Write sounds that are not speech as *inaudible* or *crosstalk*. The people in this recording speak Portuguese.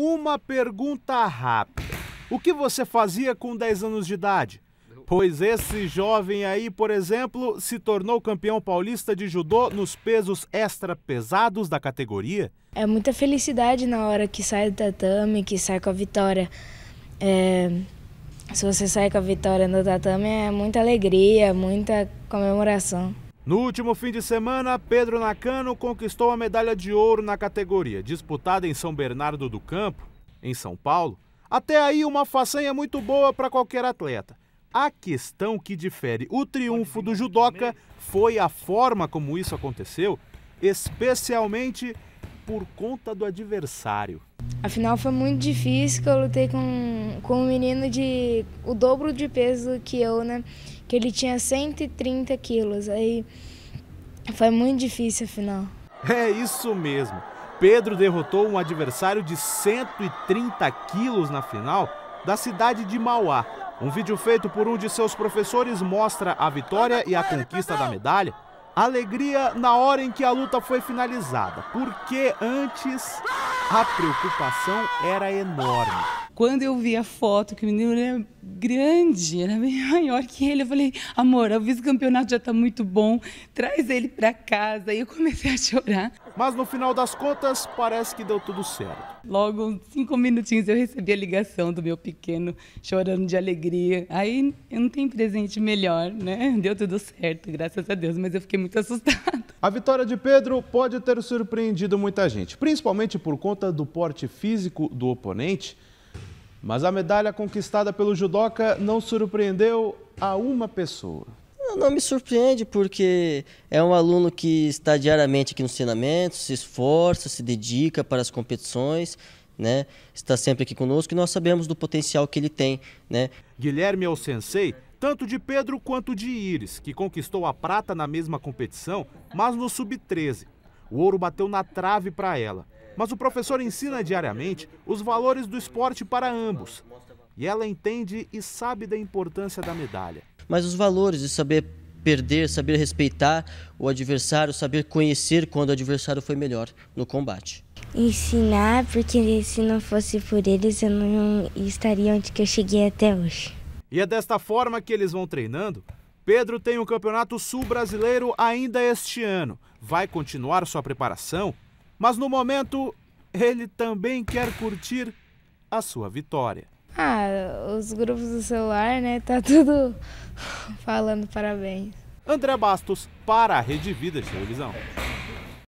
Uma pergunta rápida. O que você fazia com 10 anos de idade? Pois esse jovem aí, por exemplo, se tornou campeão paulista de judô nos pesos extra pesados da categoria. É muita felicidade na hora que sai do tatame, que sai com a vitória. É... se você sai com a vitória no tatame, é muita alegria, muita comemoração. No último fim de semana, Pedro Nakano conquistou a medalha de ouro na categoria, disputada em São Bernardo do Campo, em São Paulo. Até aí, uma façanha muito boa para qualquer atleta. A questão que difere o triunfo do judoca foi a forma como isso aconteceu, especialmente por conta do adversário. Afinal, foi muito difícil, eu lutei com, com um menino de o dobro de peso que eu, né? que ele tinha 130 quilos. Aí foi muito difícil a final. É isso mesmo. Pedro derrotou um adversário de 130 quilos na final da cidade de Mauá. Um vídeo feito por um de seus professores mostra a vitória e a conquista da medalha. Alegria na hora em que a luta foi finalizada, porque antes a preocupação era enorme. Quando eu vi a foto, que o menino era é grande, era é bem *laughs* maior que ele, eu falei, amor, o vice-campeonato já está muito bom, traz ele para casa. E eu comecei a chorar. Mas no final das contas, parece que deu tudo certo. Logo, cinco minutinhos, eu recebi a ligação do meu pequeno, chorando de alegria. Aí não tem presente melhor, né? *laughs* Deu tudo certo, graças a Deus, mas eu fiquei muito *laughs* assustada. A vitória de Pedro pode ter surpreendido muita gente, principalmente por conta do porte físico do oponente mas a medalha conquistada pelo judoca não surpreendeu a uma pessoa. Não me surpreende porque é um aluno que está diariamente aqui no treinamento, se esforça, se dedica para as competições, né? Está sempre aqui conosco e nós sabemos do potencial que ele tem, né? Guilherme é o sensei tanto de Pedro quanto de Iris, que conquistou a prata na mesma competição, mas no sub-13. O ouro bateu na trave para ela mas o professor ensina diariamente os valores do esporte para ambos. E ela entende e sabe da importância da medalha. Mas os valores de saber perder, saber respeitar o adversário, saber conhecer quando o adversário foi melhor no combate. Ensinar, porque se não fosse por eles, eu não estaria onde eu cheguei até hoje. E é desta forma que eles vão treinando. Pedro tem o um Campeonato Sul Brasileiro ainda este ano. Vai continuar sua preparação mas no momento, ele também quer curtir a sua vitória. Ah, os grupos do celular, né? Tá tudo *laughs* falando parabéns. André Bastos, para a Rede Vida de Televisão.